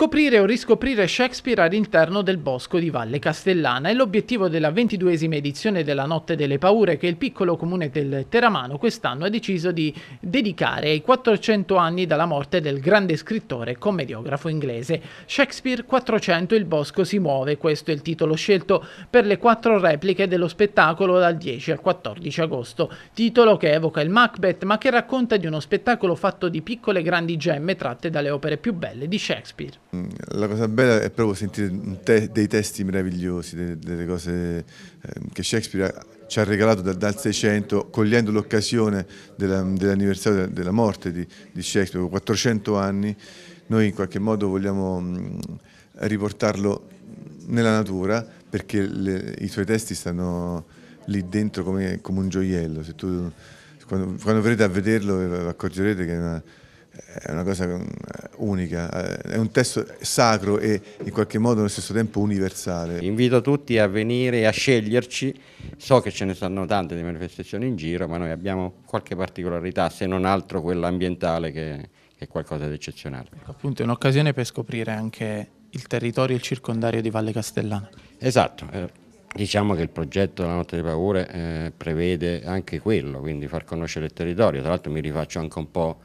Scoprire o riscoprire Shakespeare all'interno del bosco di Valle Castellana è l'obiettivo della ventiduesima edizione della Notte delle Paure che il piccolo comune del Teramano quest'anno ha deciso di dedicare ai 400 anni dalla morte del grande scrittore e commediografo inglese. Shakespeare 400 Il bosco si muove, questo è il titolo scelto per le quattro repliche dello spettacolo dal 10 al 14 agosto, titolo che evoca il Macbeth ma che racconta di uno spettacolo fatto di piccole e grandi gemme tratte dalle opere più belle di Shakespeare. La cosa bella è proprio sentire te dei testi meravigliosi, delle, delle cose ehm, che Shakespeare ci ha regalato dal, 600, cogliendo l'occasione dell'anniversario dell della morte di, di Shakespeare, 400 anni, noi in qualche modo vogliamo mm, riportarlo nella natura perché le, i suoi testi stanno lì dentro come, come un gioiello. Tu, quando, quando verrete a vederlo eh, accorgerete che è una è una cosa mm, unica, eh, è un testo sacro e in qualche modo allo stesso tempo universale. Invito tutti a venire e a sceglierci, so che ce ne stanno tante di manifestazioni in giro, ma noi abbiamo qualche particolarità, se non altro quella ambientale che, è qualcosa di eccezionale. Ecco, appunto è un'occasione per scoprire anche il territorio e il circondario di Valle Castellana. Esatto. Eh, diciamo che il progetto La Notte dei Paure eh, prevede anche quello, quindi far conoscere il territorio. Tra l'altro mi rifaccio anche un po'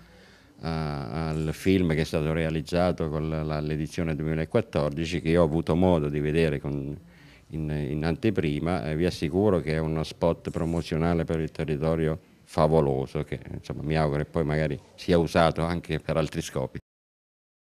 Eh, al film che è stato realizzato con l'edizione 2014 che ho avuto modo di vedere con, in, in, anteprima e vi assicuro che è uno spot promozionale per il territorio favoloso che insomma, mi auguro che poi magari sia usato anche per altri scopi.